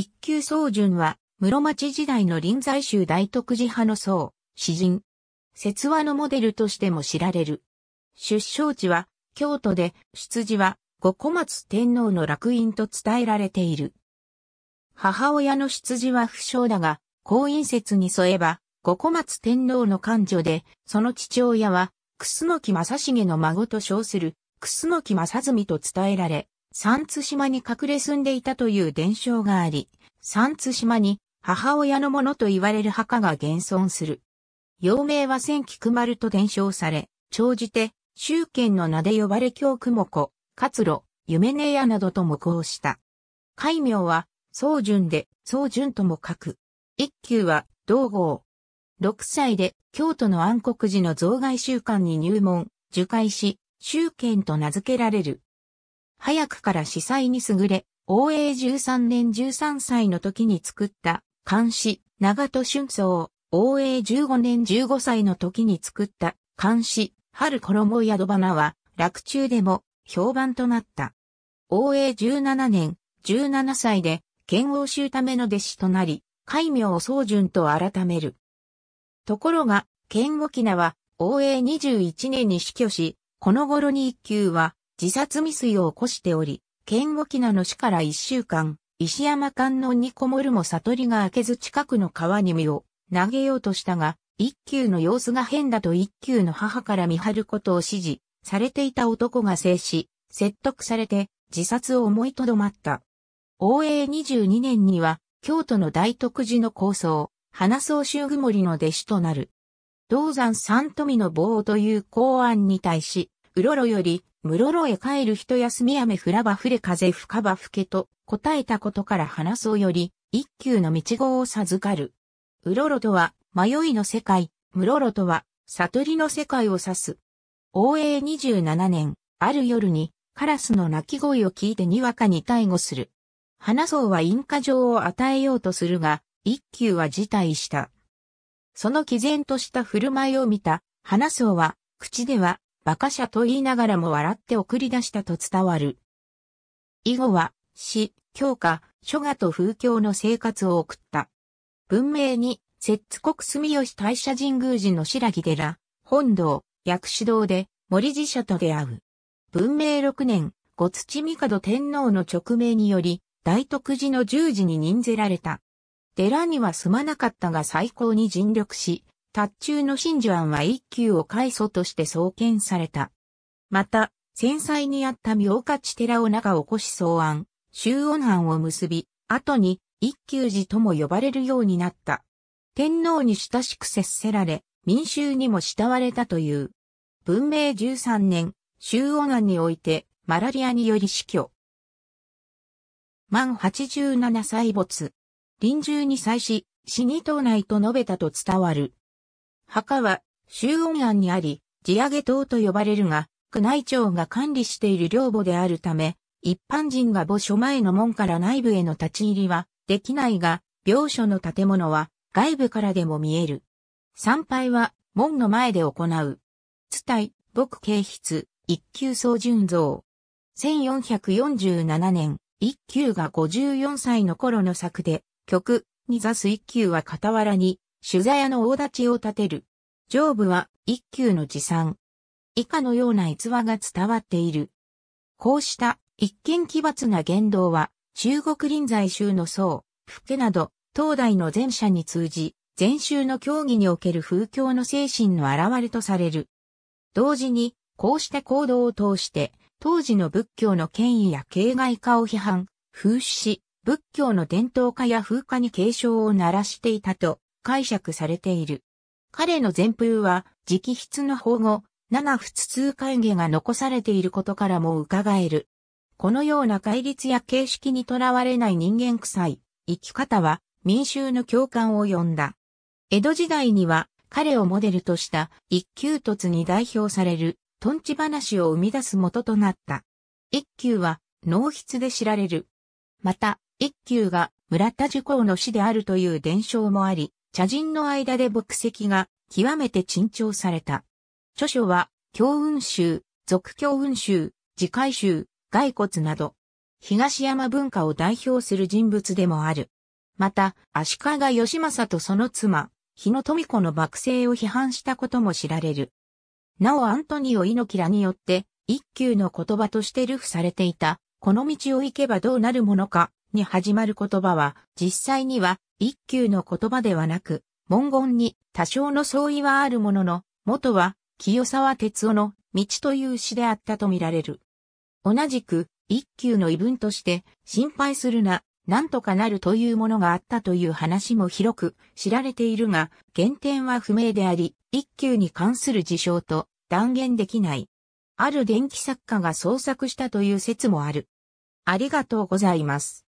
一級宗純は、室町時代の臨済宗大徳寺派の僧、詩人。説話のモデルとしても知られる。出生地は、京都で、出自は、五小松天皇の楽印と伝えられている。母親の出自は不詳だが、婚姻説に添えば、五小松天皇の官女で、その父親は、楠木正成の孫と称する、楠木正純と伝えられ、三津島に隠れ住んでいたという伝承があり、三津島に母親のものと言われる墓が現存する。幼名は千菊丸と伝承され、長じて、宗剣の名で呼ばれ京雲子、活路、夢ねやなどと無効した。戒名は、宗順で、宗順とも書く。一級は、道号。六歳で、京都の暗黒寺の造外習慣に入門、受戒し、宗剣と名付けられる。早くから司祭に優れ、応永13年13歳の時に作った、漢詩、長戸春草、応永15年15歳の時に作った、漢詩、春衣宿花は、落中でも評判となった。応永17年、17歳で、剣をた為の弟子となり、戒名を宗順と改める。ところが、剣王喜名は、応永21年に死去し、この頃に一級は、自殺未遂を起こしており、剣沖名の死から一週間、石山観音にこもるも悟りが明けず近くの川に身を投げようとしたが、一級の様子が変だと一級の母から見張ることを指示されていた男が制止、説得されて自殺を思いとどまった。応永22年には、京都の大徳寺の構想、花草集雲森の弟子となる。銅山三富の坊という公案に対し、うろろより室呂へ帰る人休み雨降らば降れ風吹かば吹けと答えたことから話そうより、一級の道号を授かる。うろろとは、迷いの世界、室呂とは、悟りの世界を指す。応永27年、ある夜に、カラスの鳴き声を聞いてにわかに逮捕する。花僧は引火状を与えようとするが、一級は辞退した。その毅然とした振る舞いを見た、花僧は、口では、馬鹿者と言いながらも笑って送り出したと伝わる。以後は、死、教科、諸画と風教の生活を送った。文明に、摂津国住吉大社神宮寺の白木寺、本堂、薬師堂で森寺社と出会う。文明6年、五土角天皇の勅命により、大徳寺の十字に任ぜられた。寺には住まなかったが最高に尽力し、達中の真珠庵は一級を開祖として創建された。また、戦災にあった妙勝寺を長起こし草案、周恩藩を結び、後に一級寺とも呼ばれるようになった。天皇に親しく接せられ、民衆にも慕われたという。文明13年、周恩案において、マラリアにより死去。満87歳没。臨終に際し、死に党内と述べたと伝わる。墓は、周恩庵にあり、地上げ塔と呼ばれるが、宮内庁が管理している陵墓であるため、一般人が墓所前の門から内部への立ち入りはできないが、病所の建物は外部からでも見える。参拝は門の前で行う。伝い、僕警筆、一級総順像。1447年、一級が54歳の頃の作で、曲、に座す一級は傍らに、取座屋の大立ちを立てる。上部は一級の持参。以下のような逸話が伝わっている。こうした一見奇抜な言動は、中国臨済宗の僧、福家など、東大の前者に通じ、禅宗の教義における風教の精神の現れとされる。同時に、こうした行動を通して、当時の仏教の権威や形骸化を批判、風刺し、仏教の伝統化や風化に警鐘を鳴らしていたと解釈されている。彼の前風は直筆の保護、七仏通会議が残されていることからも伺える。このような戒律や形式にとらわれない人間臭い生き方は民衆の共感を呼んだ。江戸時代には彼をモデルとした一級突に代表されるトンチ話を生み出す元となった。一級は脳筆で知られる。また、一級が村田樹光の死であるという伝承もあり、茶人の間で牧石が極めて珍重された。著書は、教運集、俗教運集、自戒集、骸骨など、東山文化を代表する人物でもある。また、足利義政とその妻、日野富子の幕政を批判したことも知られる。なおアントニオ猪木らによって、一級の言葉として流布されていた、この道を行けばどうなるものか、に始まる言葉は、実際には一級の言葉ではなく、文言に多少の相違はあるものの、元は清沢哲夫の道という詩であったとみられる。同じく、一級の異文として、心配するな、なんとかなるというものがあったという話も広く知られているが、原点は不明であり、一級に関する事象と断言できない。ある電気作家が創作したという説もある。ありがとうございます。